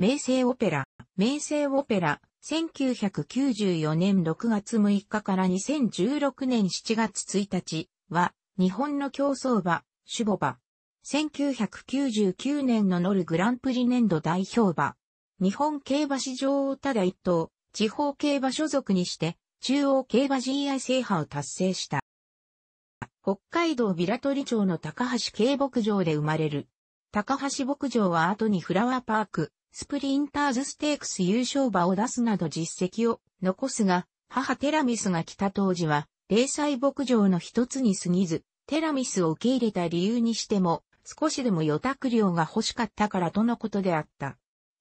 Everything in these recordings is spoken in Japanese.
名声オペラ、名声オペラ、1994年6月6日から2016年7月1日は、日本の競争馬、守護馬。1999年のノルグランプリ年度代表馬。日本競馬史上ただ一頭、地方競馬所属にして、中央競馬 GI 制覇を達成した。北海道ビラトリ町の高橋競牧場で生まれる。高橋牧場は後にフラワーパーク、スプリンターズステークス優勝馬を出すなど実績を残すが、母テラミスが来た当時は、零細牧場の一つに過ぎず、テラミスを受け入れた理由にしても、少しでも予託料が欲しかったからとのことであった。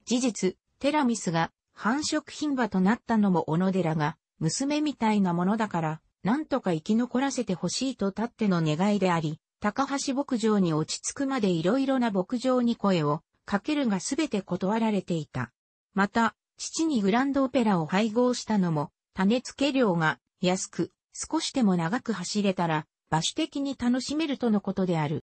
事実、テラミスが繁殖品馬となったのも小野寺が、娘みたいなものだから、なんとか生き残らせてほしいと立っての願いであり、高橋牧場に落ち着くまでいろいろな牧場に声をかけるがすべて断られていた。また、父にグランドオペラを配合したのも、種付け量が安く、少しでも長く走れたら、馬主的に楽しめるとのことである。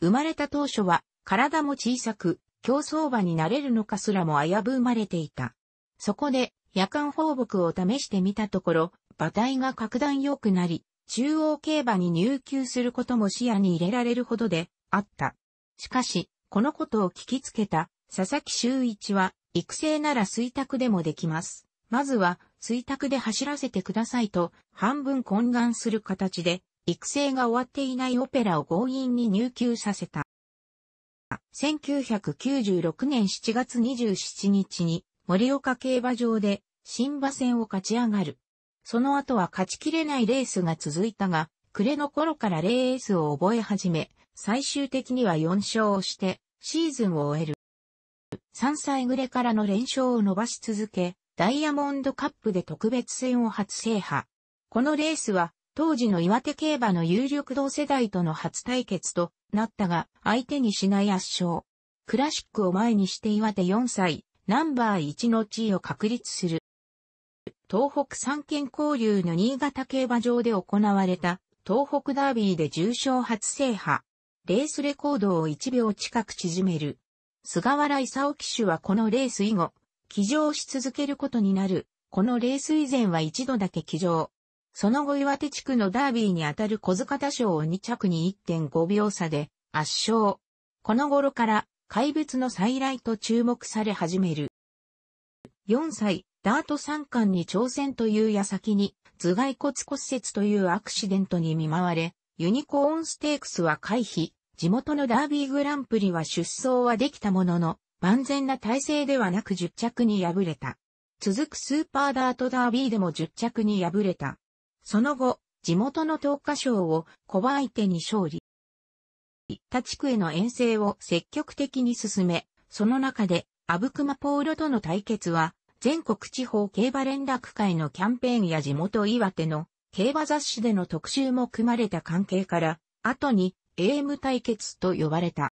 生まれた当初は、体も小さく、競走馬になれるのかすらも危ぶまれていた。そこで、夜間放牧を試してみたところ、馬体が格段良くなり、中央競馬に入厩することも視野に入れられるほどで、あった。しかし、このことを聞きつけた佐々木修一は、育成なら水卓でもできます。まずは、水卓で走らせてくださいと、半分懇願する形で、育成が終わっていないオペラを強引に入球させた。1996年7月27日に、森岡競馬場で、新馬戦を勝ち上がる。その後は勝ちきれないレースが続いたが、暮れの頃からレースを覚え始め、最終的には4勝をして、シーズンを終える。3歳暮れからの連勝を伸ばし続け、ダイヤモンドカップで特別戦を初制覇。このレースは、当時の岩手競馬の有力同世代との初対決となったが、相手にしない圧勝。クラシックを前にして岩手4歳、ナンバー1の地位を確立する。東北三県交流の新潟競馬場で行われた東北ダービーで重賞初制覇。レースレコードを1秒近く縮める。菅原勲騎手はこのレース以後、騎乗し続けることになる。このレース以前は一度だけ騎乗。その後岩手地区のダービーにあたる小塚田賞を2着に1.5秒差で圧勝。この頃から怪物の再来と注目され始める。4歳、ダート3冠に挑戦という矢先に頭蓋骨骨折というアクシデントに見舞われ、ユニコーンステークスは回避。地元のダービーグランプリは出走はできたものの、万全な体制ではなく10着に敗れた。続くスーパーダートダービーでも10着に敗れた。その後、地元の東華賞を小相手に勝利。他地区への遠征を積極的に進め、その中で、アブクマポールとの対決は、全国地方競馬連絡会のキャンペーンや地元岩手の競馬雑誌での特集も組まれた関係から、後にエーム対決と呼ばれた。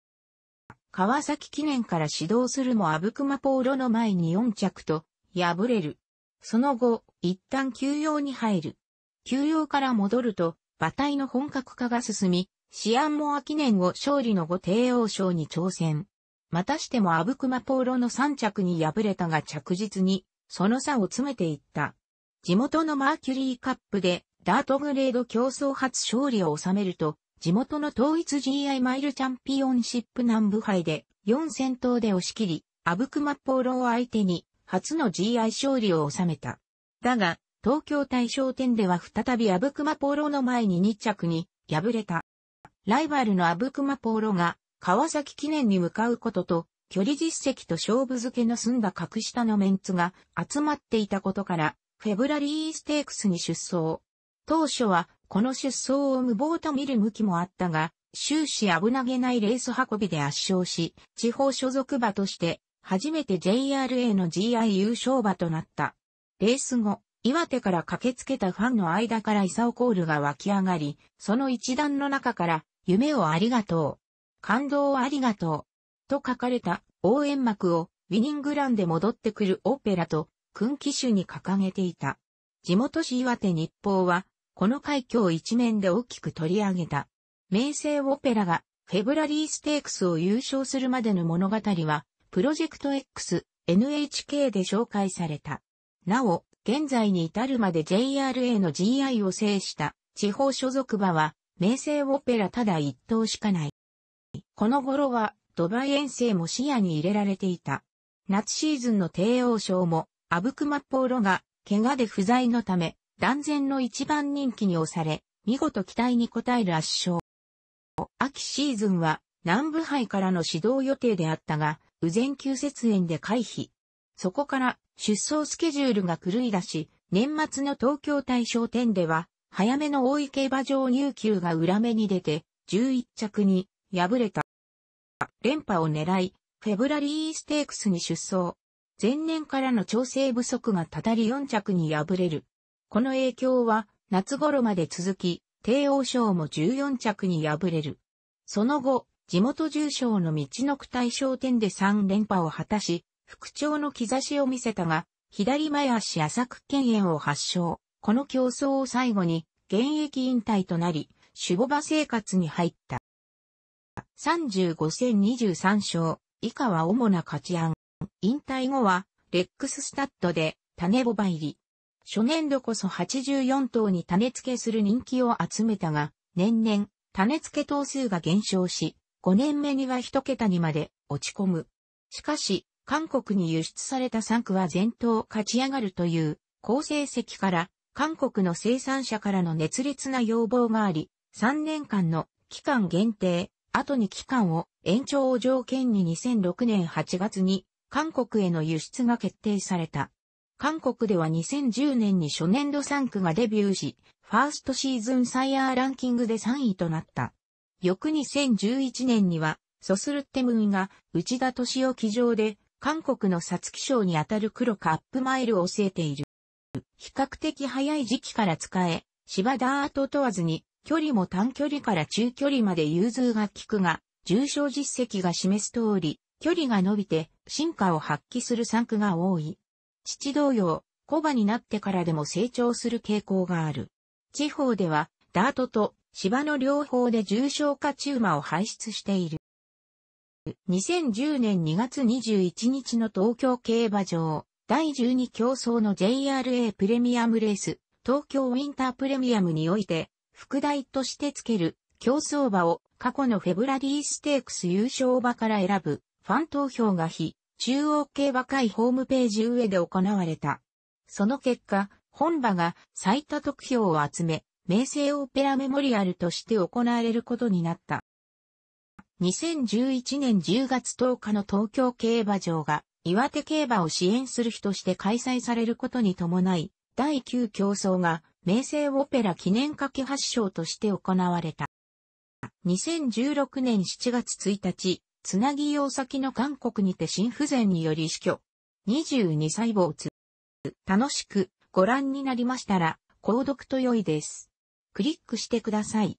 川崎記念から指導するもアブクマポーロの前に4着と、敗れる。その後、一旦休養に入る。休養から戻ると、馬体の本格化が進み、シアンモア記念を勝利の後帝王賞に挑戦。またしてもアブクマポーロの3着に敗れたが着実に、その差を詰めていった。地元のマーキュリーカップで、ダートグレード競争初勝利を収めると、地元の統一 GI マイルチャンピオンシップ南部杯で4戦闘で押し切り、アブクマポーロを相手に初の GI 勝利を収めた。だが、東京大賞典では再びアブクマポーロの前に2着に敗れた。ライバルのアブクマポーロが川崎記念に向かうことと、距離実績と勝負付けの済んだ格下のメンツが集まっていたことから、フェブラリーステークスに出走。当初はこの出走を無謀と見る向きもあったが、終始危なげないレース運びで圧勝し、地方所属馬として、初めて JRA の GI 優勝馬となった。レース後、岩手から駆けつけたファンの間からイサオコールが湧き上がり、その一段の中から、夢をありがとう。感動をありがとう。と書かれた応援幕をウィニングランで戻ってくるオペラと、訓騎手に掲げていた。地元市岩手日報は、この海峡一面で大きく取り上げた。名声オペラがフェブラリーステークスを優勝するまでの物語は、プロジェクト X、NHK で紹介された。なお、現在に至るまで JRA の GI を制した地方所属馬は、名声オペラただ一頭しかない。この頃は、ドバイ遠征も視野に入れられていた。夏シーズンの帝王賞も、アブクマッポーロが、怪我で不在のため、断然の一番人気に押され、見事期待に応える圧勝。秋シーズンは南部杯からの指導予定であったが、右前急節炎で回避。そこから出走スケジュールが狂い出し、年末の東京大賞典では、早めの大井競馬場入球が裏目に出て、11着に敗れた。連覇を狙い、フェブラリーステークスに出走。前年からの調整不足がたたり4着に敗れる。この影響は夏頃まで続き、帝王賞も14着に敗れる。その後、地元重賞の道の区大賞点で3連覇を果たし、復調の兆しを見せたが、左前足浅く県炎を発症。この競争を最後に、現役引退となり、守護場生活に入った。35戦23勝、以下は主な勝ち案。引退後は、レックススタッドで、種ボバ入り。初年度こそ84頭に種付けする人気を集めたが、年々、種付け頭数が減少し、5年目には1桁にまで落ち込む。しかし、韓国に輸出された3区は全頭勝ち上がるという好成績から、韓国の生産者からの熱烈な要望があり、3年間の期間限定、後に期間を延長を条件に2006年8月に韓国への輸出が決定された。韓国では2010年に初年度3区がデビューし、ファーストシーズンサイヤーランキングで3位となった。翌2011年には、ソスルッテムンが内田敏夫騎乗で、韓国のサツキ賞にあたる黒カップマイルを教えている。比較的早い時期から使え、芝ダート問わずに、距離も短距離から中距離まで融通が利くが、重症実績が示す通り、距離が伸びて進化を発揮する産区が多い。父同様、小馬になってからでも成長する傾向がある。地方では、ダートと芝の両方で重症化チューマを排出している。2010年2月21日の東京競馬場、第12競争の JRA プレミアムレース、東京ウィンタープレミアムにおいて、副題としてつける競争馬を過去のフェブラリーステークス優勝馬から選ぶファン投票が非中央競馬会ホームページ上で行われた。その結果、本場が最多得票を集め、名声オペラメモリアルとして行われることになった。2011年10月10日の東京競馬場が岩手競馬を支援する日として開催されることに伴い、第9競争が名声オペラ記念掛け発祥として行われた。2016年7月1日、つなぎ用先の韓国にて心不全により死去。22歳つ。楽しくご覧になりましたら、購読と良いです。クリックしてください。